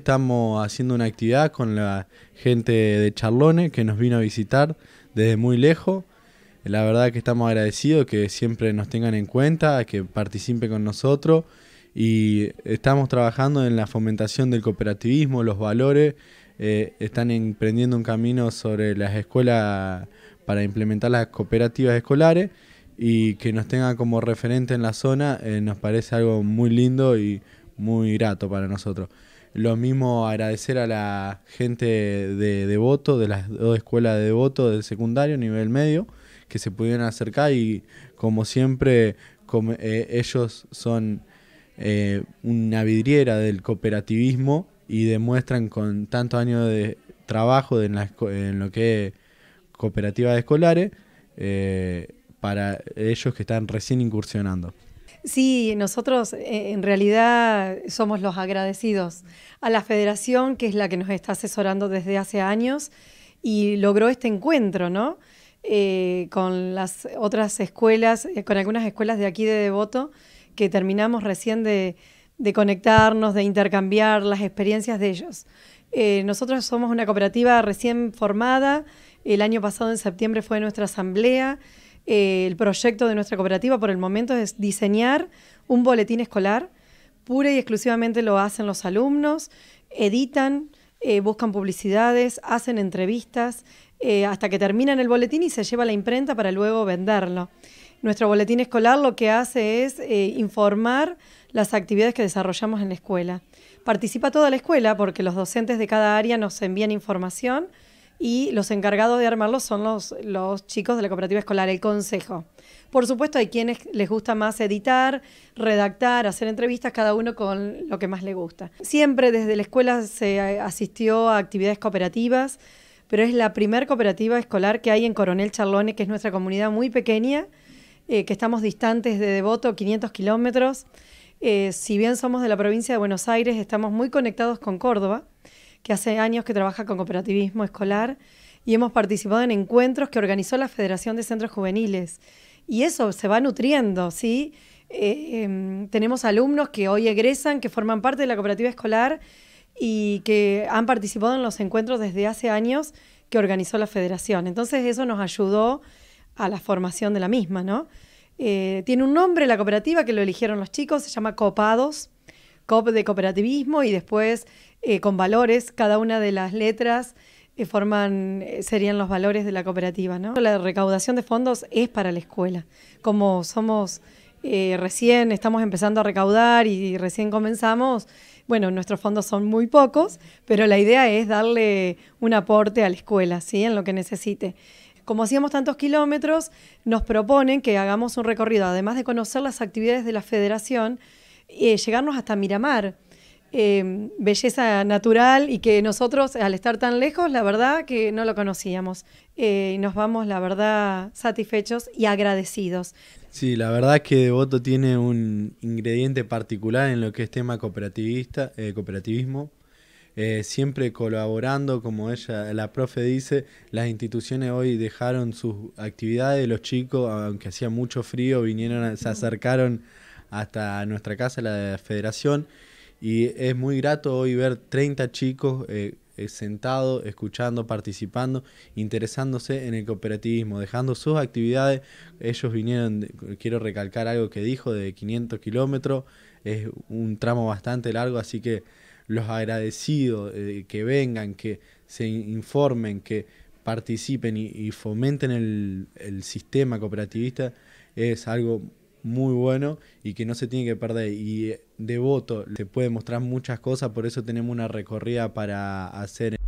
Estamos haciendo una actividad con la gente de Charlone que nos vino a visitar desde muy lejos. La verdad que estamos agradecidos que siempre nos tengan en cuenta, que participe con nosotros y estamos trabajando en la fomentación del cooperativismo, los valores. Eh, están emprendiendo un camino sobre las escuelas para implementar las cooperativas escolares y que nos tengan como referente en la zona eh, nos parece algo muy lindo y muy grato para nosotros. Lo mismo agradecer a la gente de Devoto, de las dos escuelas de Devoto, del secundario, nivel medio, que se pudieron acercar y como siempre como, eh, ellos son eh, una vidriera del cooperativismo y demuestran con tantos años de trabajo en, lo que es cooperativas escolares eh, para ellos que están recién incursionando. Sí, nosotros eh, en realidad somos los agradecidos a la federación, que es la que nos está asesorando desde hace años y logró este encuentro, eh, con las otras escuelas, eh, con algunas escuelas de aquí de Devoto, que terminamos recién de, conectarnos, de intercambiar las experiencias de ellos. nosotros somos una cooperativa recién formada, el año pasado en septiembre fue nuestra asamblea eh, el proyecto de nuestra cooperativa por el momento es diseñar un boletín escolar. Pura y exclusivamente lo hacen los alumnos, editan, eh, buscan publicidades, hacen entrevistas, eh, hasta que terminan el boletín y se lleva a la imprenta para luego venderlo. Nuestro boletín escolar lo que hace es informar las actividades que desarrollamos en la escuela. Participa toda la escuela porque los docentes de cada área nos envían información y los encargados de armarlos son los, chicos de la cooperativa escolar, el consejo. Por supuesto, hay quienes les gusta más editar, redactar, hacer entrevistas, cada uno con lo que más le gusta. Siempre desde la escuela se asistió a actividades cooperativas, pero es la primer cooperativa escolar que hay en Coronel Charlone, que es nuestra comunidad muy pequeña, eh, que estamos distantes de Devoto, 500 kilómetros. Eh, si bien somos de la provincia de Buenos Aires, estamos muy conectados con Córdoba que hace años que trabaja con cooperativismo escolar y hemos participado en encuentros que organizó la Federación de Centros Juveniles. Y eso se va nutriendo, ¿sí? Eh, em, tenemos alumnos que hoy egresan, que forman parte de la cooperativa escolar y que han participado en los encuentros desde hace años que organizó la federación. Entonces eso nos ayudó a la formación de la misma, ¿no? Eh, tiene un nombre la cooperativa que lo eligieron los chicos, se llama Copados de cooperativismo y después eh, con valores, cada una de las letras eh, forman, eh, serían los valores de la cooperativa. ¿no? La recaudación de fondos es para la escuela. Como somos recién, estamos empezando a recaudar y recién comenzamos, bueno, nuestros fondos son muy pocos, pero la idea es darle un aporte a la escuela, ¿sí? en lo que necesite como hacíamos tantos kilómetros, nos proponen que hagamos un recorrido, además de conocer las actividades de la federación, eh, llegarnos hasta Miramar. Eh, belleza natural y que nosotros, al estar tan lejos, la verdad que no lo conocíamos. Eh, nos vamos, la verdad, satisfechos y agradecidos. Sí, la verdad es que Devoto tiene un ingrediente particular en lo que es tema cooperativista, cooperativismo. siempre colaborando, como ella, la profe dice, las instituciones hoy dejaron sus actividades, los chicos, aunque hacía mucho frío, vinieron, se acercaron hasta nuestra casa, la de federación. Y es muy grato hoy ver 30 chicos eh, eh, sentados, escuchando, participando, interesándose en el cooperativismo, dejando sus actividades. Ellos vinieron, quiero recalcar algo que dijo, de 500 kilómetros. Es un tramo bastante largo, así que los agradecidos eh, que vengan, que se informen, que participen y, fomenten el, el sistema cooperativista es algo muy bueno y que no se tiene que perder. Y eh, de voto se puede mostrar muchas cosas, por eso tenemos una recorrida para hacer.